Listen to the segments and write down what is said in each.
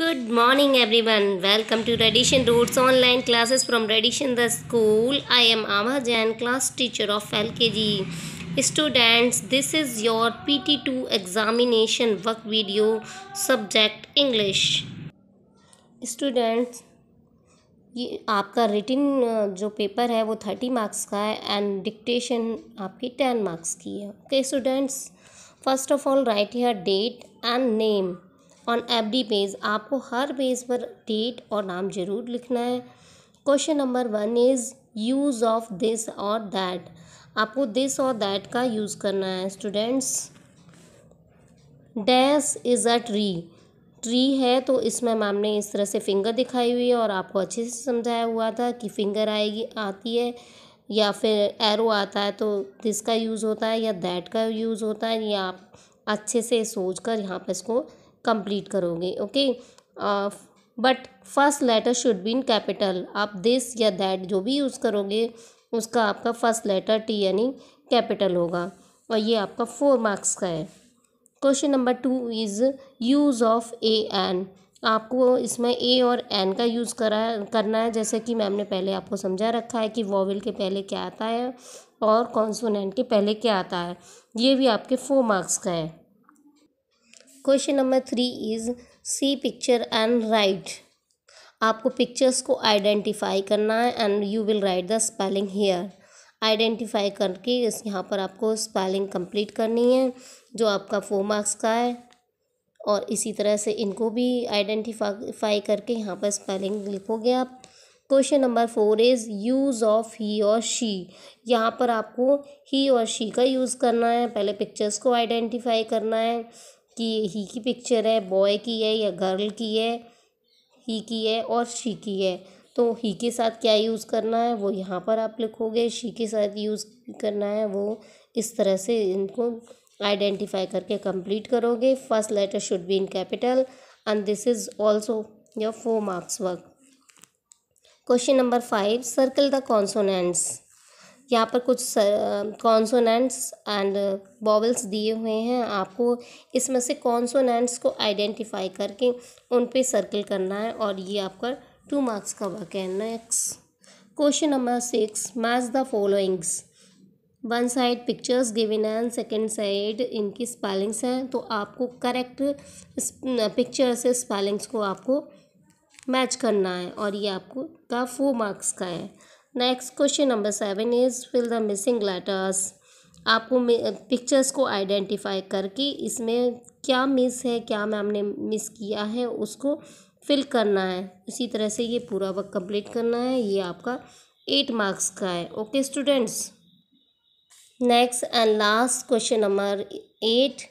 Good morning everyone. Welcome to Radiation Roots online classes from Radiation the school. I am ama Jain, class teacher of LKG. Students, this is your PT2 examination work video subject English. Students, ये आपका रिटिन जो paper है वो thirty marks का है and dictation आपकी ten marks की है okay students first of all write here date and name on every page आपको हर पेज पर डेट और नाम जरूर लिखना है question number one is use of this और दैट आपको दिस और दैट का यूज़ करना है students dash is a tree tree है तो इसमें मैम ने इस तरह से फिंगर दिखाई हुई है और आपको अच्छे से समझाया हुआ था कि फिंगर आएगी आती है या फिर एरो आता है तो दिस का यूज़ होता है या दैट का यूज़ होता है या आप अच्छे से सोच कर यहाँ पर इसको कंप्लीट करोगे okay but first letter should be in capital आप दिस या दैट जो भी यूज़ करोगे उसका आपका फर्स्ट लेटर टी यानी कैपिटल होगा और ये आपका फोर मार्क्स का है question number two is use of A an आपको इसमें ए और एन का यूज़ करा करना है जैसे कि मैम ने पहले आपको समझा रखा है कि वॉवल के पहले क्या आता है और कॉन्सोनेंट के पहले क्या आता है ये भी आपके फोर मार्क्स का है question number three is see picture and write आपको पिक्चर्स को आइडेंटिफाई करना है and you will write the spelling here identify करके इस यहाँ पर आपको स्पेलिंग कंप्लीट करनी है जो आपका फोर मार्क्स का है और इसी तरह से इनको भी आइडेंटिफाई करके यहाँ पर स्पेलिंग लिखोगे आप question number four is use of he और शी यहाँ पर आपको ही और शी का यूज़ करना है पहले पिक्चर्स को आइडेंटिफाई करना है कि ही की पिक्चर है बॉय की है या गर्ल की है ही की है और शी की है तो ही के साथ क्या यूज़ करना है वो यहाँ पर आप लिखोगे शी के साथ यूज़ करना है वो इस तरह से इनको आइडेंटिफाई करके कंप्लीट करोगे first letter should be in capital and this is also your four marks work question number five circle the consonants यहाँ पर कुछ कॉन्सोनेंट्स एंड बॉबल्स दिए हुए हैं आपको इसमें से कॉन्सोनेंट्स को आइडेंटिफाई करके उन पे सर्कल करना है और ये आपका टू मार्क्स का वर्क है next question number six match the followings one side pictures given and second side इनकी स्पेलिंग्स हैं तो आपको करेक्ट पिक्चर से स्पेलिंग्स को आपको मैच करना है और ये आपको का फोर मार्क्स का है next question number seven is fill the missing letters आपको पिक्चर्स को आइडेंटिफाई करके इसमें क्या मिस है क्या मैम ने मिस किया है उसको फिल करना है इसी तरह से ये पूरा वर्क कंप्लीट करना है ये आपका एट मार्क्स का है okay students next and last question number eight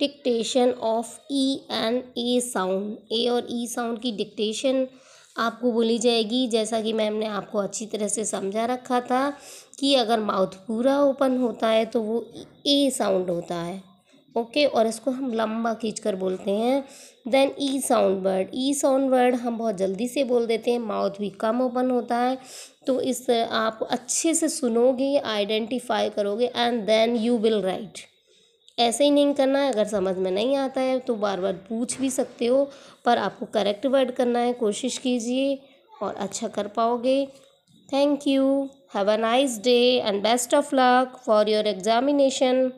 dictation of E and A sound A और ई e साउंड की डिक्टेशन आपको बोली जाएगी जैसा कि मैम ने आपको अच्छी तरह से समझा रखा था कि अगर माउथ पूरा ओपन होता है तो वो ए साउंड होता है ओके और इसको हम लंबा खींच कर बोलते हैं then E sound word E sound word हम बहुत जल्दी से बोल देते हैं माउथ भी कम ओपन होता है तो इस आप अच्छे से सुनोगे आइडेंटिफाई करोगे and then you will write ऐसे ही नहीं करना है अगर समझ में नहीं आता है तो बार बार पूछ भी सकते हो पर आपको करेक्ट वर्ड करना है कोशिश कीजिए और अच्छा कर पाओगे thank you have a nice day and best of luck for your examination